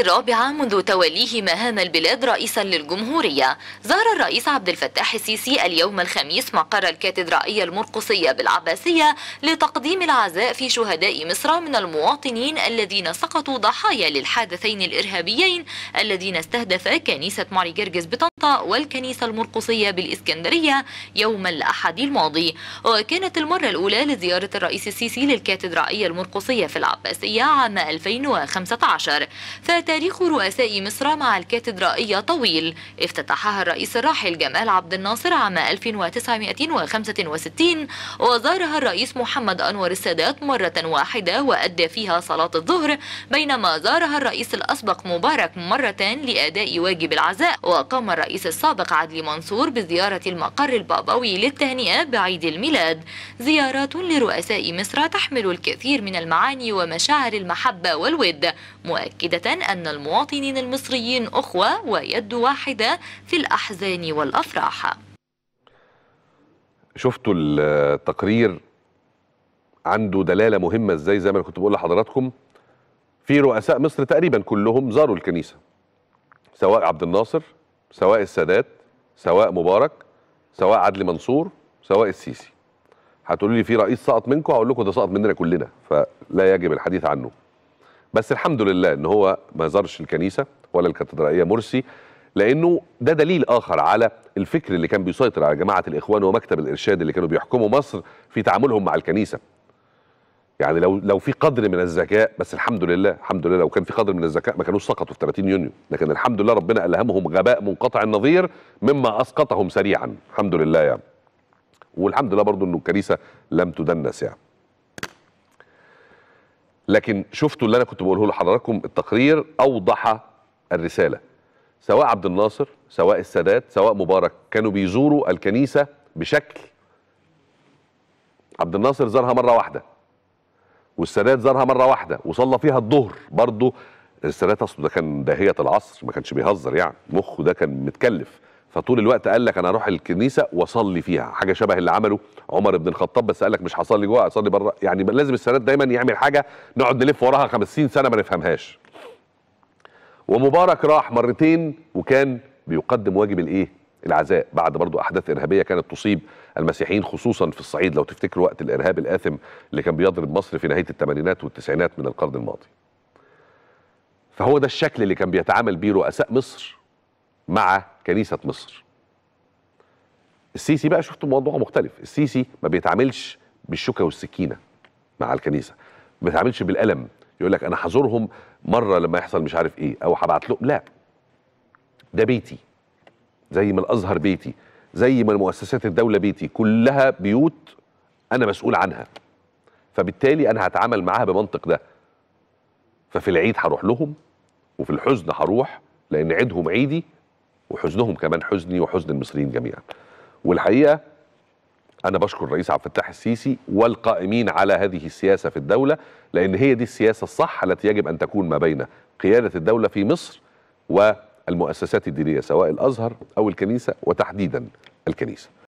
الرابعة منذ توليه مهام البلاد رئيسا للجمهورية زار الرئيس عبد الفتاح السيسي اليوم الخميس مقر الكاتدرائية المرقصية بالعباسية لتقديم العزاء في شهداء مصر من المواطنين الذين سقطوا ضحايا للحادثين الإرهابيين الذين استهدفا كنيسة ماري جرجس بطنطا والكنيسة المرقصية بالإسكندرية يوم الأحد الماضي وكانت المرة الأولى لزيارة الرئيس السيسي للكاتدرائية المرقصية في العباسية عام 2015 تاريخ رؤساء مصر مع الكاتدرائية طويل افتتحها الرئيس الراحل جمال عبد الناصر عام 1965 وزارها الرئيس محمد أنور السادات مرة واحدة وأدى فيها صلاة الظهر بينما زارها الرئيس الأسبق مبارك مرتان لأداء واجب العزاء وقام الرئيس السابق عدلي منصور بزيارة المقر البابوي للتهنئة بعيد الميلاد زيارات لرؤساء مصر تحمل الكثير من المعاني ومشاعر المحبة والود مؤكدة أن المواطنين المصريين أخوة ويد واحدة في الأحزان والأفراح شفتوا التقرير عنده دلالة مهمة ازاي زي ما أنا كنت بقول لحضراتكم في رؤساء مصر تقريبا كلهم زاروا الكنيسة سواء عبد الناصر سواء السادات سواء مبارك سواء عدلي منصور سواء السيسي هتقولوا لي في رئيس سقط منكم هقول لكم ده سقط مننا كلنا فلا يجب الحديث عنه بس الحمد لله ان هو ما زارش الكنيسه ولا الكاتدرائيه مرسي لانه ده دليل اخر على الفكر اللي كان بيسيطر على جماعه الاخوان ومكتب الارشاد اللي كانوا بيحكموا مصر في تعاملهم مع الكنيسه يعني لو لو في قدر من الذكاء بس الحمد لله الحمد لله لو كان في قدر من الذكاء ما كانوش سقطوا في 30 يونيو لكن الحمد لله ربنا الهمهم غباء منقطع النظير مما اسقطهم سريعا الحمد لله يعني والحمد لله برضو انه الكنيسه لم تدنس يعني لكن شفتوا اللي انا كنت بقوله لحضراتكم التقرير اوضح الرساله سواء عبد الناصر سواء السادات سواء مبارك كانوا بيزوروا الكنيسه بشكل عبد الناصر زارها مره واحده والسادات زارها مره واحده وصلى فيها الظهر برضه السادات اصله ده كان داهيه العصر ما كانش بيهزر يعني مخه ده كان متكلف فطول الوقت قال لك انا اروح الكنيسه واصلي فيها حاجه شبه اللي عمله عمر بن الخطاب بس قال لك مش هصلي جوه اصلي بره يعني لازم السادات دايما يعمل حاجه نقعد نلف وراها 50 سنه ما نفهمهاش ومبارك راح مرتين وكان بيقدم واجب الايه العزاء بعد برضو احداث ارهابيه كانت تصيب المسيحيين خصوصا في الصعيد لو تفتكر وقت الارهاب الاثم اللي كان بيضرب مصر في نهايه الثمانينات والتسعينات من القرن الماضي فهو ده الشكل اللي كان بيتعامل بيه رؤساء مصر مع كنيسه مصر السيسي بقى شفت موضوع مختلف السيسي ما بيتعاملش بالشوكه والسكينه مع الكنيسه ما بيتعاملش بالألم يقول لك انا هزورهم مره لما يحصل مش عارف ايه او هبعت لهم لا ده بيتي زي ما الازهر بيتي زي ما المؤسسات الدوله بيتي كلها بيوت انا مسؤول عنها فبالتالي انا هتعامل معاها بمنطق ده ففي العيد هروح لهم وفي الحزن هروح لان عيدهم عيدي وحزنهم كمان حزني وحزن المصريين جميعا والحقيقه انا بشكر الرئيس عبد الفتاح السيسي والقائمين على هذه السياسه في الدوله لان هي دي السياسه الصح التي يجب ان تكون ما بين قياده الدوله في مصر والمؤسسات الدينيه سواء الازهر او الكنيسه وتحديدا الكنيسه